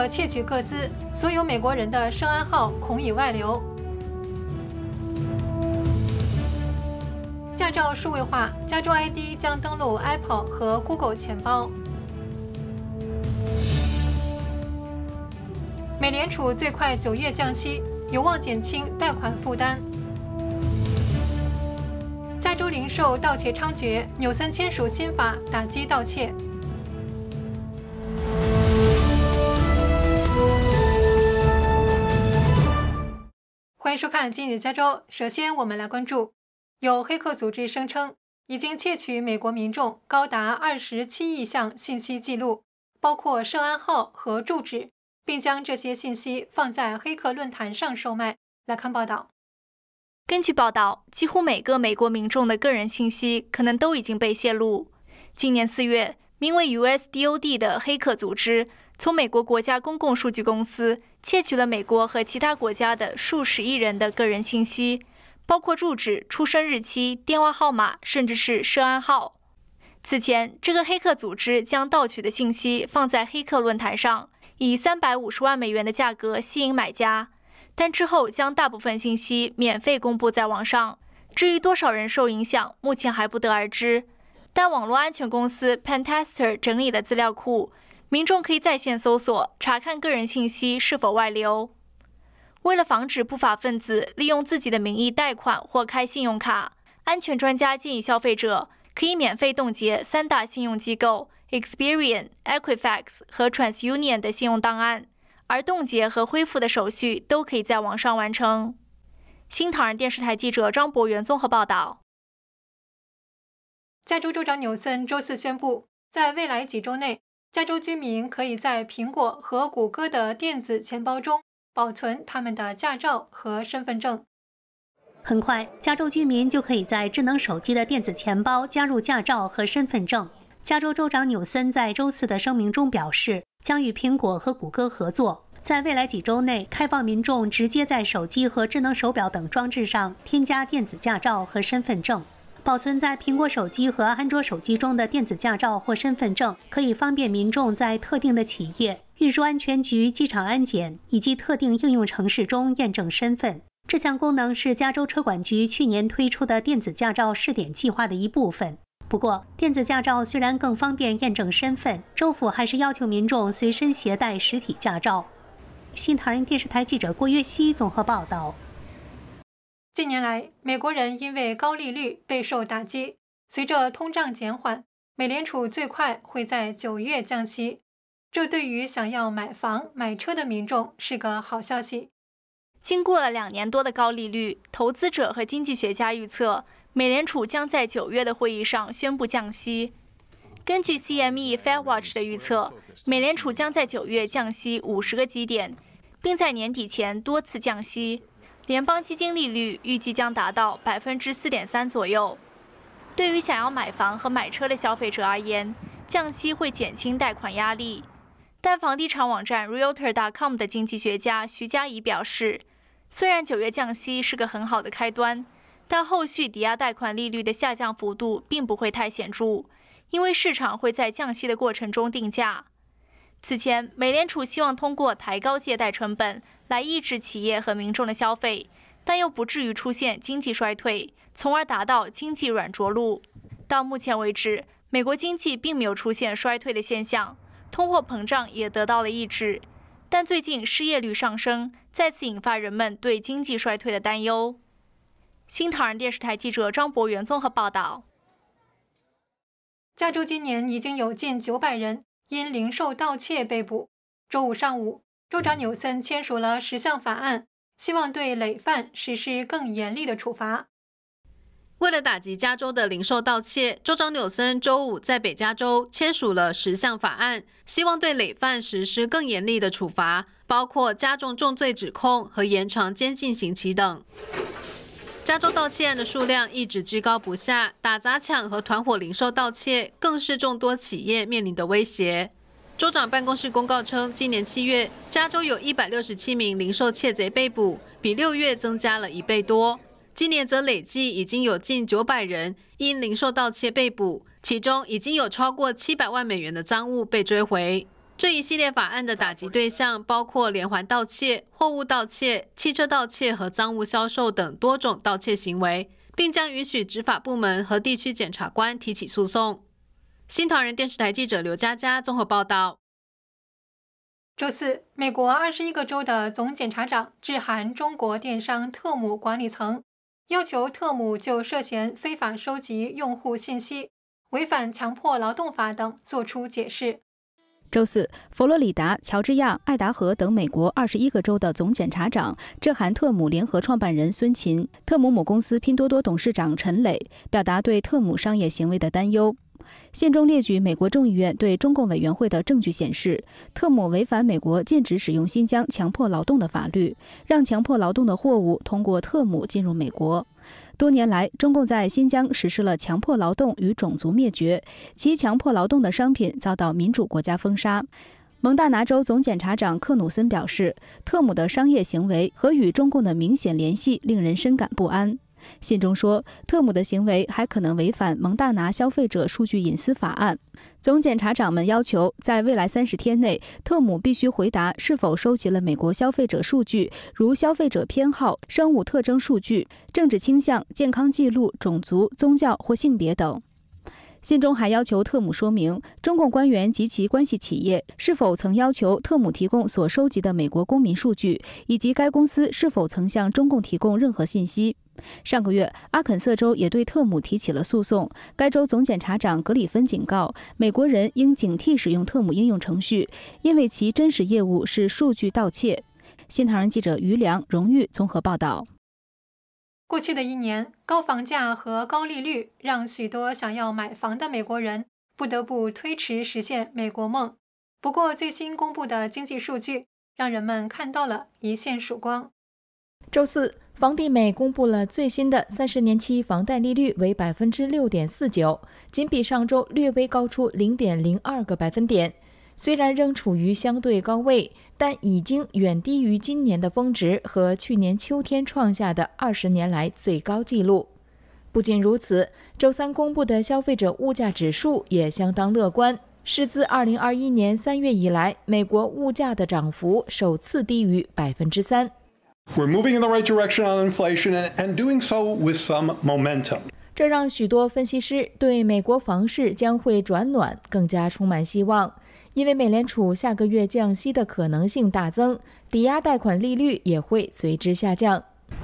可窃取各资，所有美国人的圣安号恐已外流。驾照数位化，加州 ID 将登录 Apple 和 Google 钱包。美联储最快九月降息，有望减轻贷款负担。加州零售盗窃猖獗，纽森签署新法打击盗窃。收看今日加州。首先，我们来关注，有黑客组织声称已经窃取美国民众高达二十七亿项信息记录，包括涉案号和住址，并将这些信息放在黑客论坛上售卖。来看报道。根据报道，几乎每个美国民众的个人信息可能都已经被泄露。今年四月，名为 USDOD 的黑客组织从美国国家公共数据公司。窃取了美国和其他国家的数十亿人的个人信息，包括住址、出生日期、电话号码，甚至是涉案号。此前，这个黑客组织将盗取的信息放在黑客论坛上，以三百五十万美元的价格吸引买家，但之后将大部分信息免费公布在网上。至于多少人受影响，目前还不得而知。但网络安全公司 Pentester 整理的资料库。民众可以在线搜索查看个人信息是否外流。为了防止不法分子利用自己的名义贷款或开信用卡，安全专家建议消费者可以免费冻结三大信用机构 Experian、Equifax 和 TransUnion 的信用档案，而冻结和恢复的手续都可以在网上完成。新唐人电视台记者张博元综合报道。加州州长纽森周四宣布，在未来几周内。加州居民可以在苹果和谷歌的电子钱包中保存他们的驾照和身份证。很快，加州居民就可以在智能手机的电子钱包加入驾照和身份证。加州州长纽森在周四的声明中表示，将与苹果和谷歌合作，在未来几周内开放民众直接在手机和智能手表等装置上添加电子驾照和身份证。保存在苹果手机和安卓手机中的电子驾照或身份证，可以方便民众在特定的企业、运输安全局、机场安检以及特定应用城市中验证身份。这项功能是加州车管局去年推出的电子驾照试点计划的一部分。不过，电子驾照虽然更方便验证身份，州府还是要求民众随身携带实体驾照。新唐人电视台记者郭月西综合报道。近年来，美国人因为高利率备受打击。随着通胀减缓，美联储最快会在九月降息，这对于想要买房、买车的民众是个好消息。经过了两年多的高利率，投资者和经济学家预测，美联储将在九月的会议上宣布降息。根据 CME Fed Watch 的预测，美联储将在九月降息五十个基点，并在年底前多次降息。联邦基金利率预计将达到百分之四点三左右。对于想要买房和买车的消费者而言，降息会减轻贷款压力。但房地产网站 Realtor.com 的经济学家徐佳怡表示，虽然九月降息是个很好的开端，但后续抵押贷款利率的下降幅度并不会太显著，因为市场会在降息的过程中定价。此前，美联储希望通过抬高借贷成本来抑制企业和民众的消费，但又不至于出现经济衰退，从而达到经济软着陆。到目前为止，美国经济并没有出现衰退的现象，通货膨胀也得到了抑制。但最近失业率上升，再次引发人们对经济衰退的担忧。新唐人电视台记者张博元综合报道。加州今年已经有近九百人。因零售盗窃被捕。周五上午，州长纽森签署了十项法案，希望对累犯实施更严厉的处罚。为了打击加州的零售盗窃，州长纽森周五在北加州签署了十项法案，希望对累犯实施更严厉的处罚，包括加重重罪指控和延长监禁刑期等。加州盗窃案的数量一直居高不下，打砸抢和团伙零售盗窃更是众多企业面临的威胁。州长办公室公告称，今年七月，加州有一百六十七名零售窃贼被捕，比六月增加了一倍多。今年则累计已经有近九百人因零售盗窃被捕，其中已经有超过七百万美元的赃物被追回。这一系列法案的打击对象包括连环盗窃、货物盗窃、汽车盗窃和赃物销售等多种盗窃行为，并将允许执法部门和地区检察官提起诉讼。新唐人电视台记者刘佳佳综合报道。周四，美国二十一个州的总检察长致函中国电商特姆管理层，要求特姆就涉嫌非法收集用户信息、违反强迫劳动法等作出解释。周四，佛罗里达、乔治亚、爱达荷等美国二十一个州的总检察长、浙函特姆联合创办人孙勤，特姆母公司拼多多董事长陈磊，表达对特姆商业行为的担忧。信中列举美国众议院对中共委员会的证据显示，特姆违反美国禁止使用新疆强迫劳动的法律，让强迫劳动的货物通过特姆进入美国。多年来，中共在新疆实施了强迫劳动与种族灭绝，其强迫劳动的商品遭到民主国家封杀。蒙大拿州总检察长克努森表示，特姆的商业行为和与中共的明显联系令人深感不安。信中说，特姆的行为还可能违反蒙大拿消费者数据隐私法案。总检察长们要求，在未来三十天内，特姆必须回答是否收集了美国消费者数据，如消费者偏好、生物特征数据、政治倾向、健康记录、种族、宗教或性别等。信中还要求特姆说明，中共官员及其关系企业是否曾要求特姆提供所收集的美国公民数据，以及该公司是否曾向中共提供任何信息。上个月，阿肯色州也对特姆提起了诉讼。该州总检察长格里芬警告美国人应警惕使用特姆应用程序，因为其真实业务是数据盗窃。新唐人记者余良荣誉综合报道。过去的一年，高房价和高利率让许多想要买房的美国人不得不推迟实现美国梦。不过，最新公布的经济数据让人们看到了一线曙光。周四，房地美公布了最新的三十年期房贷利率为百分之六点四九，仅比上周略微高出零点零二个百分点。虽然仍处于相对高位，但已经远低于今年的峰值和去年秋天创下的二十年来最高纪录。不仅如此，周三公布的消费者物价指数也相当乐观，是自2021年3月以来美国物价的涨幅首次低于百分之三。这让许多分析师对美国房市将会转暖更加充满希望。因为美联储下个月降息的可能性大增，抵押贷款利率也会随之下降。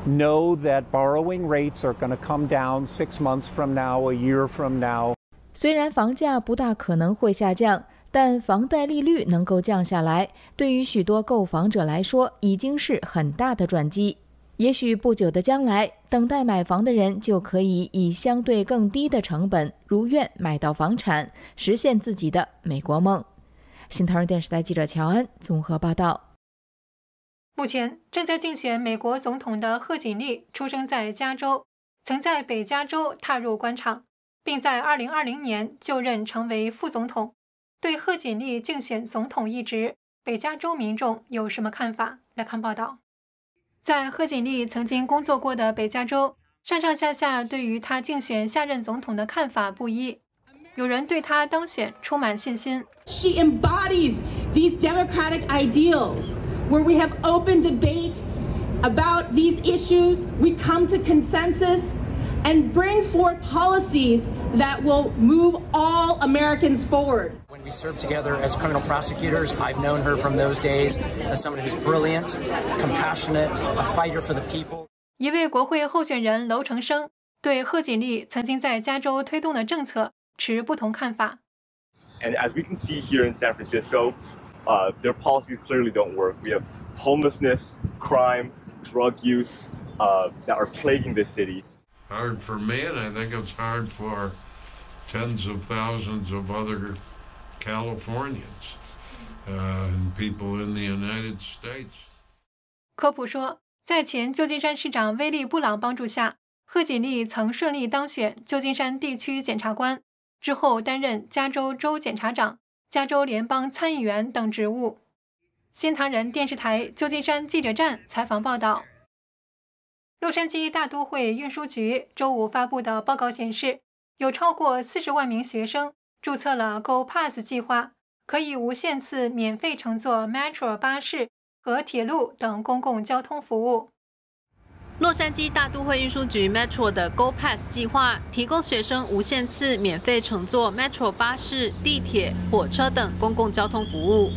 Know that borrowing rates are going to come down six months from now, a year from now. 虽然房价不大可能会下降，但房贷利率能够降下来，对于许多购房者来说已经是很大的转机。也许不久的将来，等待买房的人就可以以相对更低的成本，如愿买到房产，实现自己的美国梦。《新唐人电视台》记者乔恩综合报道：目前正在竞选美国总统的贺锦丽出生在加州，曾在北加州踏入官场，并在2020年就任成为副总统。对贺锦丽竞选总统一职，北加州民众有什么看法？来看报道。在贺锦丽曾经工作过的北加州，上上下下对于她竞选下任总统的看法不一。有人对她当选充满信心。She embodies these democratic ideals where we have open debate about these issues, we come to consensus and bring forth policies that will move all Americans forward. When we served together as criminal prosecutors, I've known her from those days as someone who's brilliant, compassionate, a fighter for the people. 持不同看法。And as we can see here in San Francisco, uh, their policies clearly don't work. We have homelessness, crime, drug use uh, that are plaguing this city. Hard for me, and I think it's hard for tens of thousands of other Californians uh, and people in the United States. 科普说，在前旧金山市长威利·布朗帮助下，贺锦丽曾顺利当选旧金山地区检察官。之后担任加州州检察长、加州联邦参议员等职务。新唐人电视台旧金山记者站采访报道：洛杉矶大都会运输局周五发布的报告显示，有超过四十万名学生注册了 Go Pass 计划，可以无限次免费乘坐 Metro 巴士和铁路等公共交通服务。洛杉矶大都会运输局 Metro 的 Go Pass 计划提供学生无限次免费乘坐 Metro 巴士、地铁、火车等公共交通服务。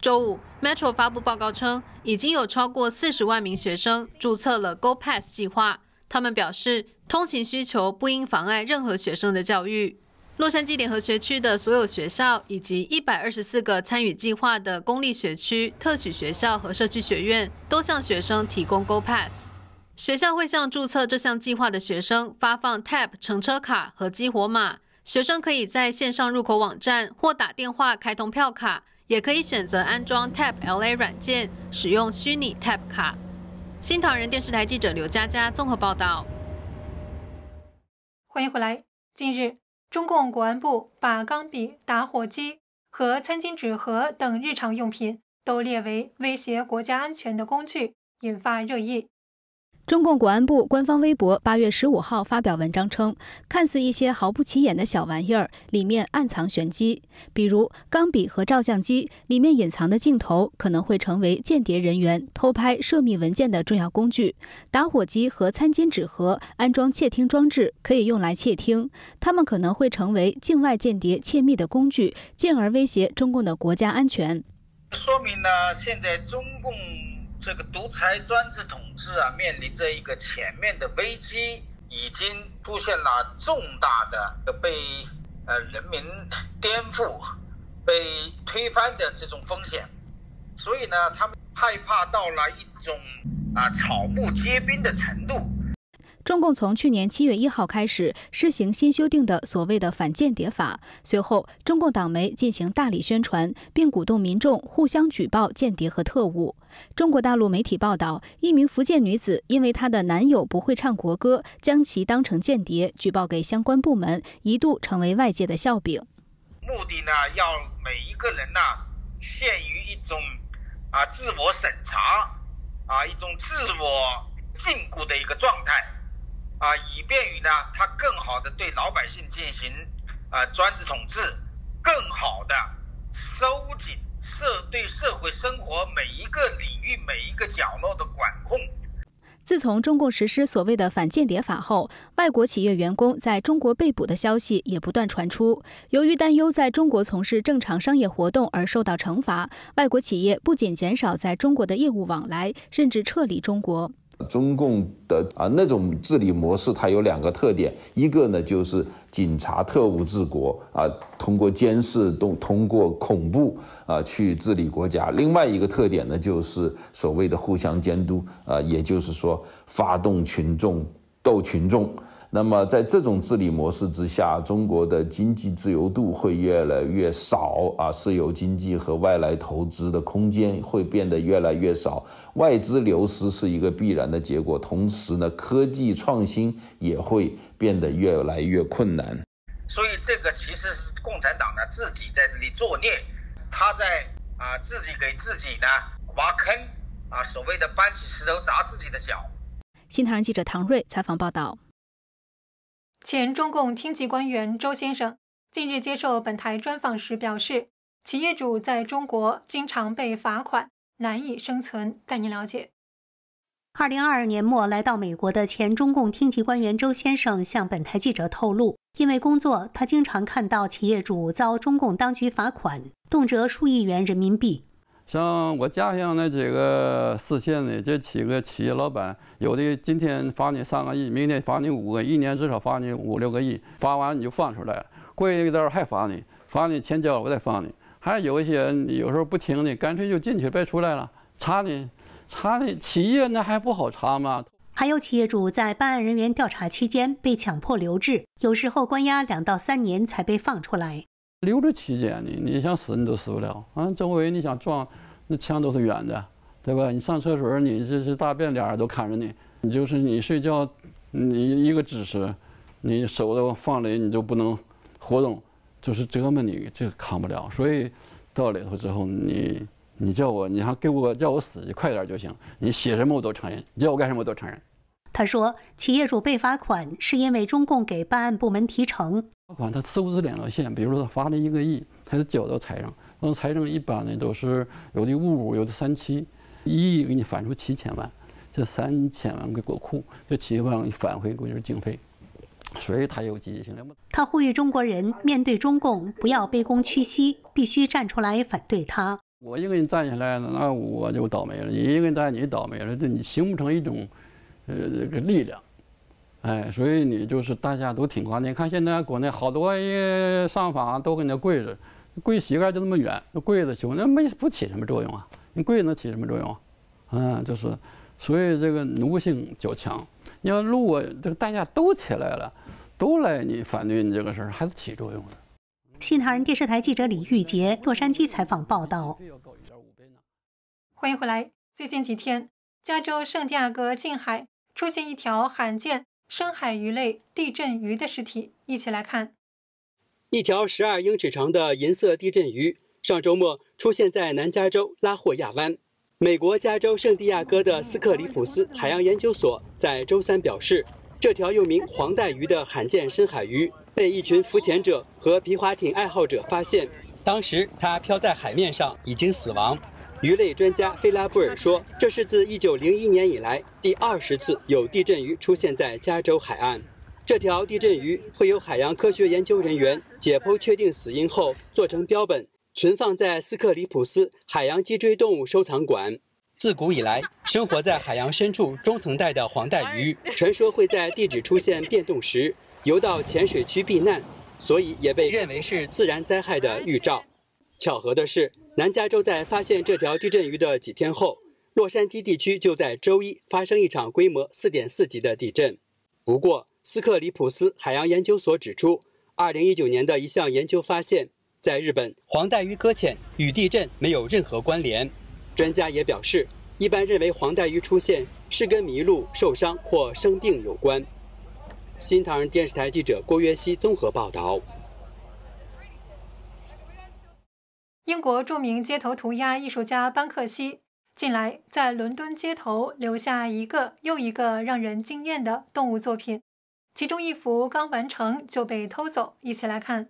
周五，Metro 发布报告称，已经有超过四十万名学生注册了 Go Pass 计划。他们表示，通勤需求不应妨碍任何学生的教育。洛杉矶联合学区的所有学校以及一百二十四个参与计划的公立学区、特许学校和社区学院都向学生提供 Go Pass。学校会向注册这项计划的学生发放 Tap 乘车卡和激活码。学生可以在线上入口网站或打电话开通票卡，也可以选择安装 Tap LA 软件，使用虚拟 Tap 卡。新唐人电视台记者刘佳佳综合报道。欢迎回来。近日，中共国安部把钢笔、打火机和餐巾纸盒等日常用品都列为威胁国家安全的工具，引发热议。中共国安部官方微博八月十五号发表文章称，看似一些毫不起眼的小玩意儿，里面暗藏玄机。比如钢笔和照相机里面隐藏的镜头，可能会成为间谍人员偷拍涉密文件的重要工具；打火机和餐巾纸盒安装窃听装置，可以用来窃听，他们可能会成为境外间谍窃密的工具，进而威胁中共的国家安全。说明呢，现在中共。这个独裁专制统治啊，面临着一个全面的危机，已经出现了重大的被呃人民颠覆、被推翻的这种风险，所以呢，他们害怕到了一种啊草木皆兵的程度。中共从去年七月一号开始施行新修订的所谓的反间谍法，随后中共党媒进行大力宣传，并鼓动民众互相举报间谍和特务。中国大陆媒体报道，一名福建女子因为她的男友不会唱国歌，将其当成间谍举报给相关部门，一度成为外界的笑柄。目的呢，要每一个人呢陷于一种啊自我审查，啊一种自我禁锢的一个状态。啊，以便于呢，他更好的对老百姓进行啊专制统治，更好的收紧社对社会生活每一个领域、每一个角落的管控。自从中共实施所谓的反间谍法后，外国企业员工在中国被捕的消息也不断传出。由于担忧在中国从事正常商业活动而受到惩罚，外国企业不仅减少在中国的业务往来，甚至撤离中国。中共的啊那种治理模式，它有两个特点，一个呢就是警察特务治国啊，通过监视、动通过恐怖啊去治理国家；另外一个特点呢就是所谓的互相监督啊，也就是说发动群众斗群众。那么，在这种治理模式之下，中国的经济自由度会越来越少啊，自由经济和外来投资的空间会变得越来越少，外资流失是一个必然的结果。同时呢，科技创新也会变得越来越困难。所以，这个其实是共产党呢自己在这里作孽，他在啊自己给自己呢挖坑啊，所谓的搬起石头砸自己的脚。新唐人记者唐瑞采访报道。前中共厅级官员周先生近日接受本台专访时表示，企业主在中国经常被罚款，难以生存。带您了解：二零二二年末来到美国的前中共厅级官员周先生向本台记者透露，因为工作，他经常看到企业主遭中共当局罚款，动辄数亿元人民币。像我家乡那几个市县的这几个企业老板，有的今天罚你三个亿，明天罚你五个，一年至少罚你五六个亿，罚完你就放出来了。过一段还罚你，罚你钱交了我再放你。还有一些有时候不听的，干脆就进去别出来了。查你，查你，企业那还不好查吗？还有企业主在办案人员调查期间被强迫留置，有时候关押两到三年才被放出来。溜着期间呢，你想死你都死不了啊！周围你想撞，那枪都是远的，对吧？你上厕所，你这是大便，俩人都看着你。你就是你睡觉，你一个姿势，你手都放里，你就不能活动，就是折磨你，这扛不了。所以到里头之后，你你叫我，你还给我叫我死，去快点就行。你写什么我都承认，你叫我干什么我都承认。他说，企业主被罚款是因为中共给办案部门提成。款他收是两条线，比如说他发了一个亿，他就交到财政，那么财政一般呢都是有的五五，有的三七，一亿给你返出七千万，这三千万给国库，这七千万返回就是经费，所以他有积极性。他呼吁中国人面对中共不要卑躬屈膝，必须站出来反对他。我一个人站起来，那我就倒霉了；你一个人站，你倒霉了。这你形不成一种，呃，这个力量。哎，所以你就是大家都挺夸。你看现在国内好多一上访都跟那跪着，跪膝盖就那么远，跪着求那没不起什么作用啊？你跪能起什么作用？啊，嗯，就是，所以这个奴性较强。你要如果这个大家都起来了，都来你反对你这个事儿，还是起作用的。《新唐人电视台》记者李玉杰，洛杉矶采访报道。欢迎回来。最近几天，加州圣地亚哥近海出现一条罕见。深海鱼类地震鱼的尸体，一起来看。一条十二英尺长的银色地震鱼，上周末出现在南加州拉霍亚湾。美国加州圣地亚哥的斯克里普斯海洋研究所，在周三表示，这条又名黄带鱼的罕见深海鱼，被一群浮潜者和皮划艇爱好者发现。当时它漂在海面上，已经死亡。鱼类专家菲拉布尔说：“这是自1901年以来第二十次有地震鱼出现在加州海岸。这条地震鱼会由海洋科学研究人员解剖确定死因后，做成标本存放在斯克里普斯海洋脊椎动物收藏馆。自古以来，生活在海洋深处中层带的黄带鱼，传说会在地质出现变动时游到浅水区避难，所以也被认为是自然灾害的预兆。巧合的是。”南加州在发现这条地震鱼的几天后，洛杉矶地区就在周一发生一场规模4.4级的地震。不过，斯克里普斯海洋研究所指出，2019年的一项研究发现，在日本黄带鱼搁浅与地震没有任何关联。专家也表示，一般认为黄带鱼出现是跟迷路、受伤或生病有关。新唐人电视台记者郭约熙综合报道。英国著名街头涂鸦艺术家班克西，近来在伦敦街头留下一个又一个让人惊艳的动物作品，其中一幅刚完成就被偷走。一起来看。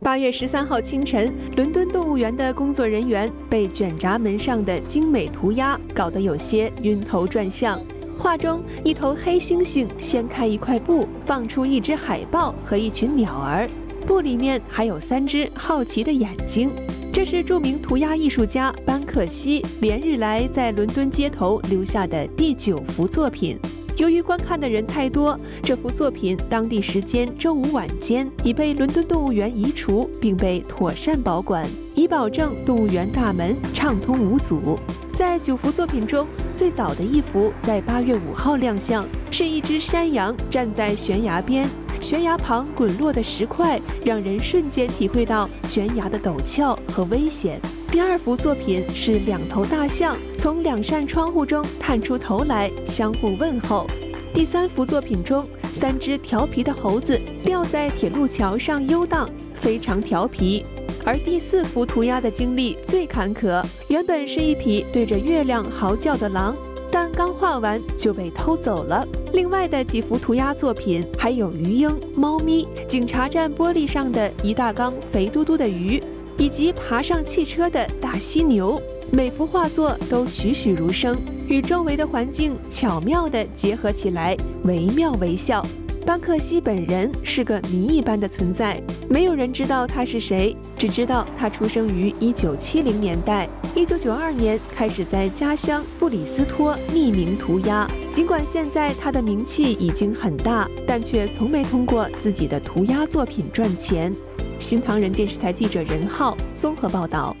八月十三号清晨，伦敦动物园的工作人员被卷闸门上的精美涂鸦搞得有些晕头转向。画中，一头黑猩猩掀开一块布，放出一只海豹和一群鸟儿，布里面还有三只好奇的眼睛。这是著名涂鸦艺术家班克西连日来在伦敦街头留下的第九幅作品。由于观看的人太多，这幅作品当地时间周五晚间已被伦敦动物园移除，并被妥善保管，以保证动物园大门畅通无阻。在九幅作品中，最早的一幅在八月五号亮相，是一只山羊站在悬崖边。悬崖旁滚落的石块，让人瞬间体会到悬崖的陡峭和危险。第二幅作品是两头大象从两扇窗户中探出头来，相互问候。第三幅作品中，三只调皮的猴子吊在铁路桥上悠荡，非常调皮。而第四幅涂鸦的经历最坎坷，原本是一匹对着月亮嚎叫的狼，但刚。画完就被偷走了。另外的几幅涂鸦作品，还有鱼鹰、猫咪、警察站玻璃上的一大缸肥嘟嘟的鱼，以及爬上汽车的大犀牛。每幅画作都栩栩如生，与周围的环境巧妙地结合起来，惟妙惟肖。班克西本人是个谜一般的存在，没有人知道他是谁，只知道他出生于1970年代，1992年开始在家乡布里斯托匿名涂鸦。尽管现在他的名气已经很大，但却从没通过自己的涂鸦作品赚钱。新唐人电视台记者任浩综合报道。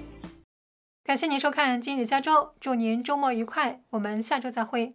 感谢您收看今日加州，祝您周末愉快，我们下周再会。